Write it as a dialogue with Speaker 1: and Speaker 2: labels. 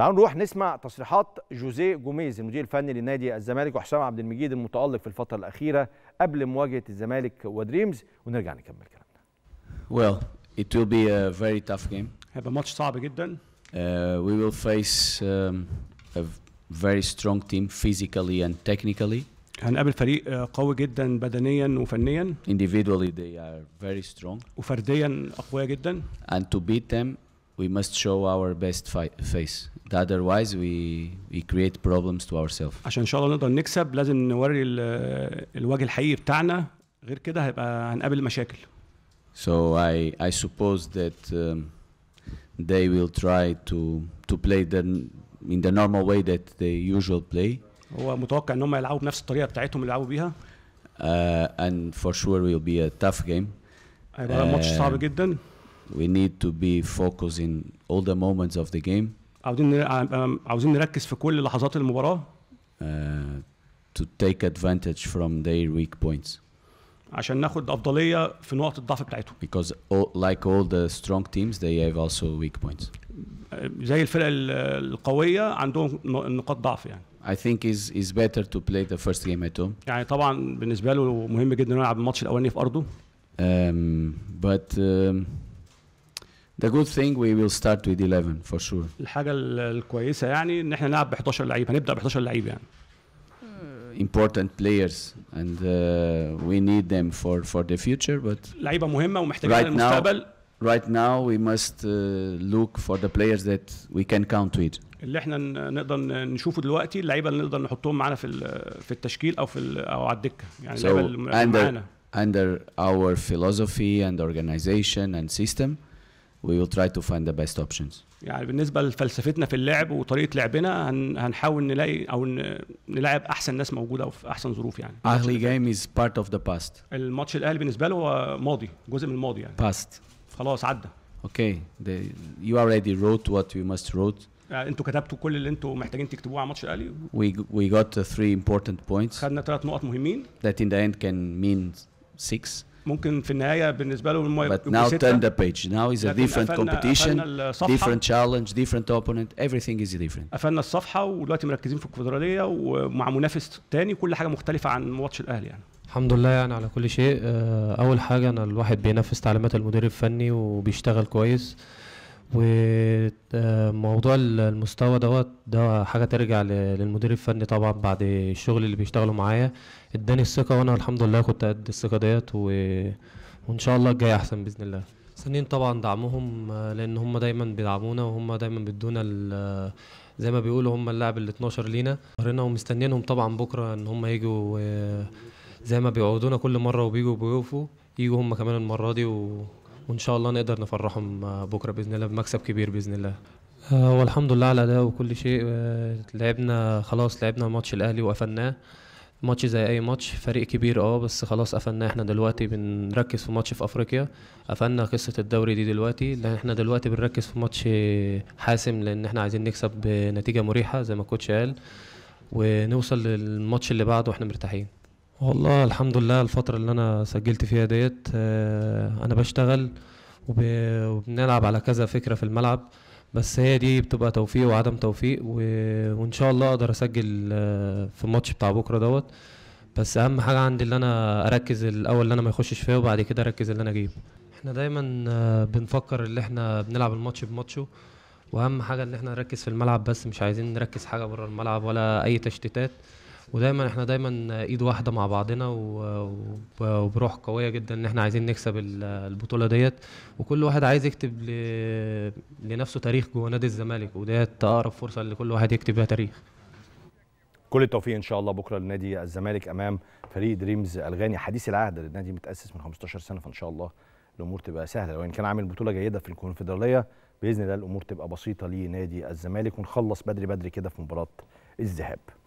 Speaker 1: تعالوا نروح نسمع تصريحات جوزيه جوميز المدير الفني لنادي الزمالك وحسام عبد المجيد المتالق في الفتره الاخيره قبل مواجهه الزمالك ودريمز ونرجع نكمل كلامنا.
Speaker 2: Well, it will be a very tough game.
Speaker 1: هيبقى ماتش صعب جدا. Uh,
Speaker 2: we will face um, a very strong team physically and technically. هنقابل فريق آه، قوي جدا بدنيا وفنيا. Individually they are very strong. وفرديا اقوياء جدا. And to beat them we must show our best face otherwise we create problems to ourselves
Speaker 1: عشان ان شاء الله نقدر نكسب لازم نوري الوجه الحقيقي بتاعنا غير كده هيبقى هنقابل مشاكل
Speaker 2: so i i suppose that um, they will try to to play the in the normal way that they usually play
Speaker 1: هو متوقع ان هم يلعبوا بنفس الطريقه بتاعتهم اللي
Speaker 2: لعبوا بيها uh, and for sure will be a tough game هيبقى ماتش صعب جدا we need to be focused in all the moments of the game
Speaker 1: عاوزين آه، آه، عاوزين نركز في كل لحظات المباراه
Speaker 2: uh, to take advantage from their weak points عشان ناخد افضليه في نقط الضعف بتاعتهم because all, like all the strong teams they have also weak points آه، زي الفرق القويه عندهم نقاط ضعف يعني I think is is better to play the first game at home.
Speaker 1: يعني طبعا بالنسبه له مهم جدا انه يلعب الماتش الاولاني في ارضه.
Speaker 2: Um, but um, The good thing we will start with 11 for sure.
Speaker 1: الحاجة الكويسة يعني ان احنا نلعب ب 11 لعيب هنبدأ ب 11 لعيب يعني.
Speaker 2: Uh, important players and uh, we need them for for the future but
Speaker 1: لعيبة مهمة ومحتاجينها right للمستقبل.
Speaker 2: Now, right now we must uh, look for the players that we can count with.
Speaker 1: اللي احنا نقدر نشوفه دلوقتي اللعيبة اللي نقدر نحطهم معانا في في التشكيل او
Speaker 2: في او على الدكة يعني so اللعيبة اللي معانا. Under our philosophy and organization and system we will try to find the best options.
Speaker 1: يعني بالنسبة لفلسفتنا في اللعب وطريقة لعبنا هنحاول نلاقي أو نلاعب أحسن ناس موجودة وفي أحسن ظروف يعني.
Speaker 2: أهلي جيم از بارت اوف ذا باست
Speaker 1: الماتش الأهلي بالنسبة له هو ماضي جزء من الماضي يعني. باست خلاص عدى.
Speaker 2: اوكي يو you already wrote what you must wrote.
Speaker 1: آه، انتوا كتبتوا كل اللي انتوا محتاجين تكتبوه على ماتش الاهلي.
Speaker 2: We we got three امبورتنت بوينتس خدنا ثلاث نقط مهمين. That in the end can mean 6
Speaker 1: ممكن في النهايه بالنسبه له المو... But now turn the page. Now is a different competition, different
Speaker 2: challenge, different opponent. Everything is different.
Speaker 1: قفلنا الصفحه ودلوقتي مركزين في الكونفدراليه ومع منافس تاني كل حاجه مختلفه عن ماتش الاهلي يعني.
Speaker 3: الحمد لله يعني على كل شيء آه، اول حاجه انا الواحد بينفذ تعليمات المدير الفني وبيشتغل كويس وموضوع المستوى دوت ده حاجه ترجع للمدير الفني طبعا بعد الشغل اللي بيشتغلوا معايا اداني الثقه وانا الحمد لله كنت قد الثقه ديت وان شاء الله الجاي احسن باذن الله سنين طبعا دعمهم لان هم دايما بيدعمونا وهم دايما بيدونا زي ما بيقولوا هم اللاعب ال 12 لينا قررنا ومستنيينهم طبعا بكره ان هم يجوا زي ما بيقعدونا كل مره وبيجوا بيوفوا يجوا هم كمان المره دي و... وان شاء الله نقدر نفرحهم آه، بكره باذن الله بمكسب كبير باذن الله هو آه، الحمد لله على ده وكل شيء آه، لعبنا خلاص لعبنا ماتش الاهلي وقفلناه ماتش زي اي ماتش فريق كبير اه بس خلاص قفلناه احنا دلوقتي بنركز في ماتش في افريقيا قفلنا قصه الدوري دي دلوقتي لان احنا دلوقتي بنركز في ماتش حاسم لان احنا عايزين نكسب بنتيجه مريحه زي ما الكوتش قال ونوصل للماتش اللي بعده واحنا مرتاحين والله الحمد لله الفترة اللي أنا سجلت فيها ديت آه، أنا بشتغل وبنلعب على كذا فكرة في الملعب بس هي دي بتبقى توفيق وعدم توفيق وإن شاء الله أقدر أسجل آه، في الماتش بتاع بكرة دوت بس أهم حاجة عندي اللي أنا أركز الأول اللي أنا ما يخشش فيه وبعد كده أركز اللي أنا أجيبه احنا دايما آه، بنفكر اللي احنا بنلعب الماتش بماتشه واهم حاجه ان احنا نركز في الملعب بس مش عايزين نركز حاجه بره الملعب ولا اي تشتيتات ودايما احنا دايما ايد واحده مع بعضنا وبروح قويه جدا ان احنا عايزين نكسب البطوله ديت وكل واحد عايز يكتب لنفسه تاريخ جوه نادي الزمالك وديت اقرب فرصه لكل واحد يكتب بها تاريخ
Speaker 1: كل التوفيق ان شاء الله بكره لنادي الزمالك امام فريق دريمز الغاني حديث العهد النادي متاسس من 15 سنه فان شاء الله الامور تبقى سهله وان كان عامل بطوله جيده في الكونفدراليه باذن الله الامور تبقى بسيطه لنادي الزمالك ونخلص بدري بدري كده في مباراه الذهاب